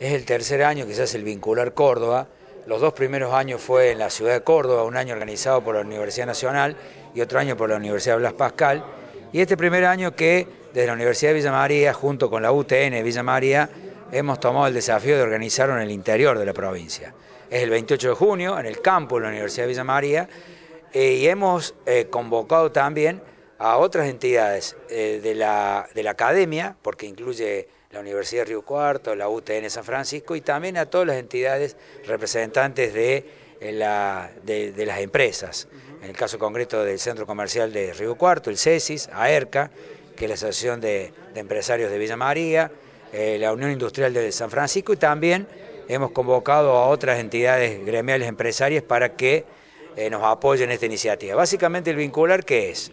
Es el tercer año que se hace el vincular Córdoba. Los dos primeros años fue en la ciudad de Córdoba, un año organizado por la Universidad Nacional y otro año por la Universidad Blas Pascal. Y este primer año que desde la Universidad de Villa María, junto con la UTN Villa María, hemos tomado el desafío de organizarlo en el interior de la provincia. Es el 28 de junio, en el campo de la Universidad de Villa María, eh, y hemos eh, convocado también a otras entidades eh, de, de la academia, porque incluye la Universidad de Río Cuarto, la UTN San Francisco y también a todas las entidades representantes de, las empresas. En el caso concreto del Centro Comercial de Río Cuarto, el CESIS, AERCA, que es la Asociación de, Empresarios de Villa María, eh, la Unión Industrial de San Francisco y también hemos convocado a otras entidades gremiales empresarias para que eh, nos apoyen esta iniciativa. Básicamente el vincular, ¿qué es?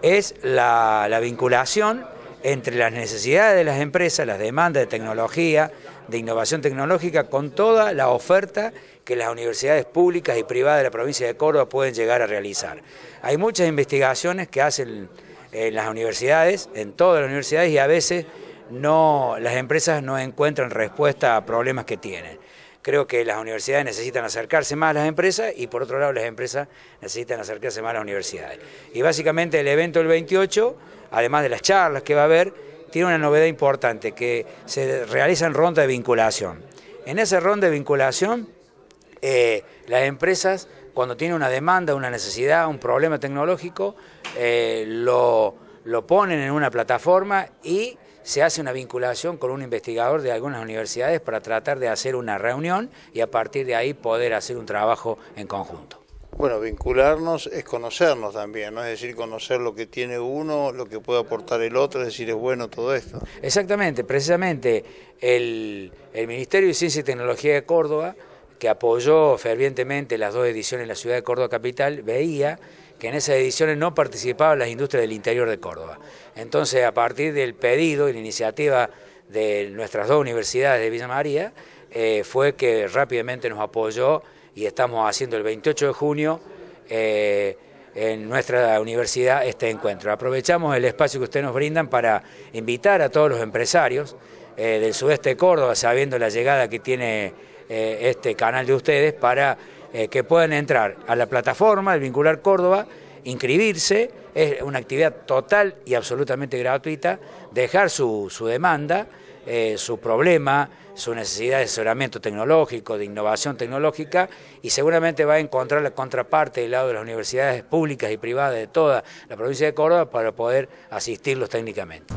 Es la vinculación entre las necesidades de las empresas, las demandas de tecnología, de innovación tecnológica, con toda la oferta que las universidades públicas y privadas de la provincia de Córdoba pueden llegar a realizar. Hay muchas investigaciones que hacen en eh, las universidades, en todas las universidades, y a veces no, las empresas no encuentran respuesta a problemas que tienen. Creo que las universidades necesitan acercarse más a las empresas y por otro lado las empresas necesitan acercarse más a las universidades. Y básicamente el evento del 28, además de las charlas que va a haber, tiene una novedad importante, que se realiza en ronda de vinculación. En esa ronda de vinculación, eh, las empresas, cuando tienen una demanda, una necesidad, un problema tecnológico, eh, lo ponen en una plataforma y se hace una vinculación con un investigador de algunas universidades para tratar de hacer una reunión y a partir de ahí poder hacer un trabajo en conjunto. Bueno, vincularnos es conocernos también, ¿no? Es decir, conocer lo que tiene uno, lo que puede aportar el otro, es decir, es bueno todo esto. Exactamente, precisamente el, el Ministerio de Ciencia y Tecnología de Córdoba que apoyó fervientemente las dos ediciones en la ciudad de Córdoba Capital, veía que en esas ediciones no participaban las industrias del interior de Córdoba. Entonces, a partir del pedido y la iniciativa de nuestras dos universidades de Villa María, eh, fue que rápidamente nos apoyó y estamos haciendo el 28 de junio eh, en nuestra universidad este encuentro. Aprovechamos el espacio que ustedes nos brindan para invitar a todos los empresarios eh, del sudeste de Córdoba, sabiendo la llegada que tiene eh, este canal de ustedes para eh, que puedan entrar a la plataforma el Vincular Córdoba, inscribirse, es una actividad total y absolutamente gratuita, dejar su, demanda, eh, su problema, su necesidad de asesoramiento tecnológico, de innovación tecnológica, y seguramente va a encontrar la contraparte del lado de las universidades públicas y privadas de toda la provincia de Córdoba para poder asistirlos técnicamente.